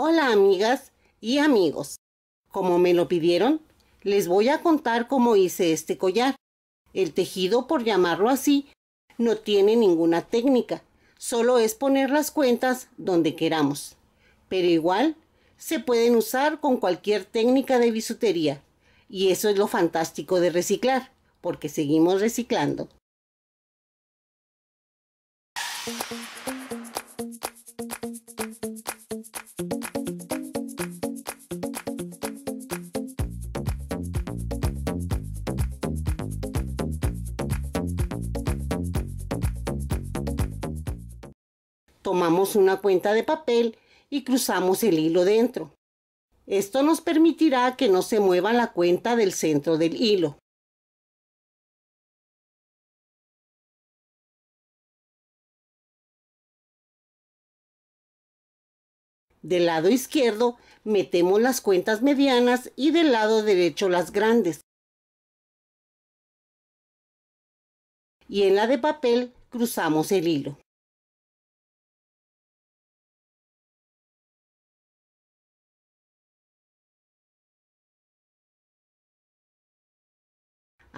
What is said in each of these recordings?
Hola amigas y amigos. Como me lo pidieron, les voy a contar cómo hice este collar. El tejido, por llamarlo así, no tiene ninguna técnica, solo es poner las cuentas donde queramos. Pero igual, se pueden usar con cualquier técnica de bisutería. Y eso es lo fantástico de reciclar, porque seguimos reciclando. tomamos una cuenta de papel y cruzamos el hilo dentro. Esto nos permitirá que no se mueva la cuenta del centro del hilo. Del lado izquierdo metemos las cuentas medianas y del lado derecho las grandes. Y en la de papel cruzamos el hilo.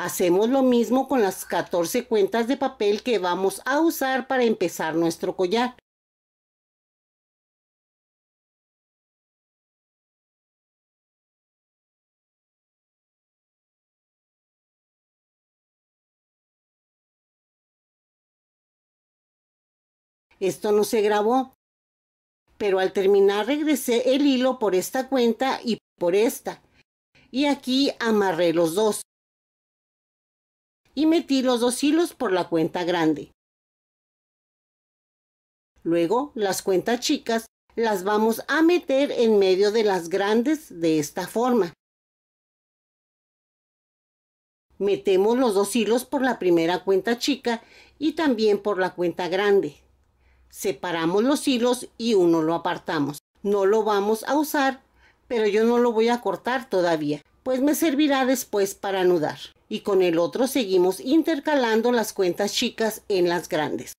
Hacemos lo mismo con las 14 cuentas de papel que vamos a usar para empezar nuestro collar. Esto no se grabó, pero al terminar regresé el hilo por esta cuenta y por esta. Y aquí amarré los dos y metí los dos hilos por la cuenta grande. Luego, las cuentas chicas las vamos a meter en medio de las grandes de esta forma. Metemos los dos hilos por la primera cuenta chica y también por la cuenta grande. Separamos los hilos y uno lo apartamos. No lo vamos a usar, pero yo no lo voy a cortar todavía, pues me servirá después para anudar y con el otro seguimos intercalando las cuentas chicas en las grandes.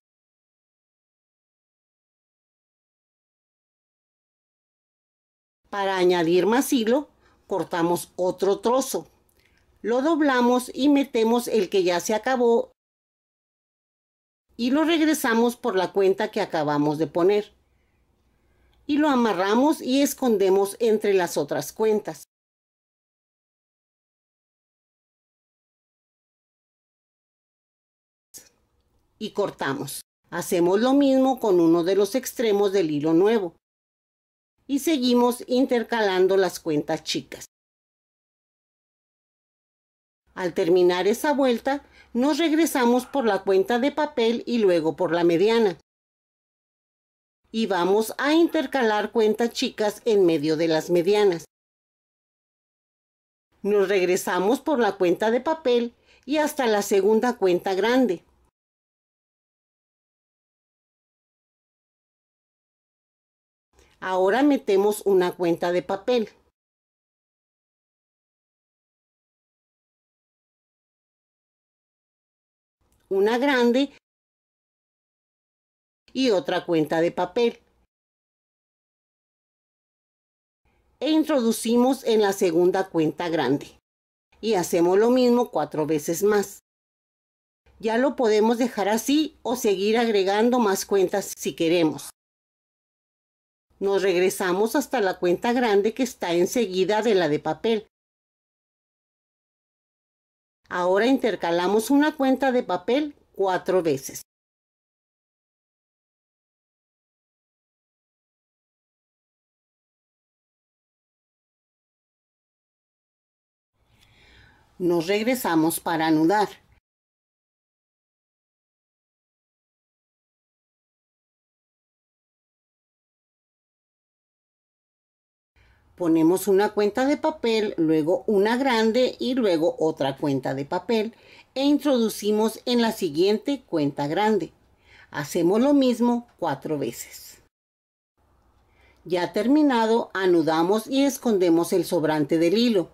Para añadir más hilo, cortamos otro trozo. Lo doblamos y metemos el que ya se acabó y lo regresamos por la cuenta que acabamos de poner. Y lo amarramos y escondemos entre las otras cuentas. y cortamos. Hacemos lo mismo con uno de los extremos del hilo nuevo. Y seguimos intercalando las cuentas chicas. Al terminar esa vuelta, nos regresamos por la cuenta de papel y luego por la mediana. Y vamos a intercalar cuentas chicas en medio de las medianas. Nos regresamos por la cuenta de papel y hasta la segunda cuenta grande. Ahora metemos una cuenta de papel. Una grande y otra cuenta de papel. E introducimos en la segunda cuenta grande. Y hacemos lo mismo cuatro veces más. Ya lo podemos dejar así o seguir agregando más cuentas si queremos nos regresamos hasta la cuenta grande que está enseguida de la de papel. Ahora intercalamos una cuenta de papel cuatro veces. Nos regresamos para anudar. ponemos una cuenta de papel, luego una grande y luego otra cuenta de papel e introducimos en la siguiente cuenta grande. Hacemos lo mismo cuatro veces. Ya terminado, anudamos y escondemos el sobrante del hilo.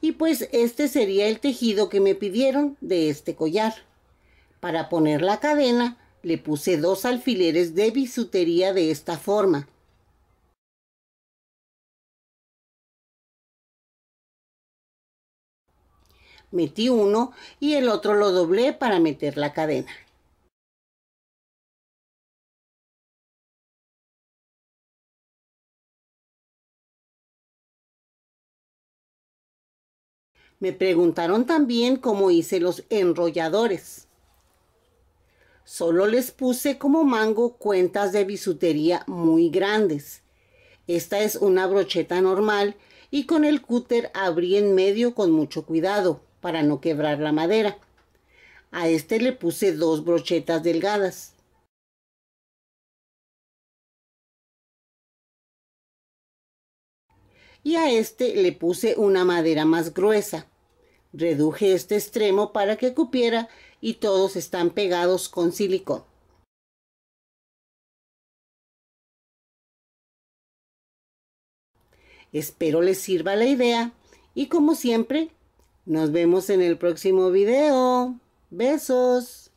Y pues este sería el tejido que me pidieron de este collar. Para poner la cadena, le puse dos alfileres de bisutería de esta forma metí uno y el otro lo doblé para meter la cadena. Me preguntaron también cómo hice los enrolladores. Solo les puse como mango cuentas de bisutería muy grandes. Esta es una brocheta normal y con el cúter abrí en medio con mucho cuidado para no quebrar la madera. A este le puse dos brochetas delgadas. Y a este le puse una madera más gruesa. Reduje este extremo para que cupiera y todos están pegados con silicón. Espero les sirva la idea y como siempre nos vemos en el próximo video. Besos.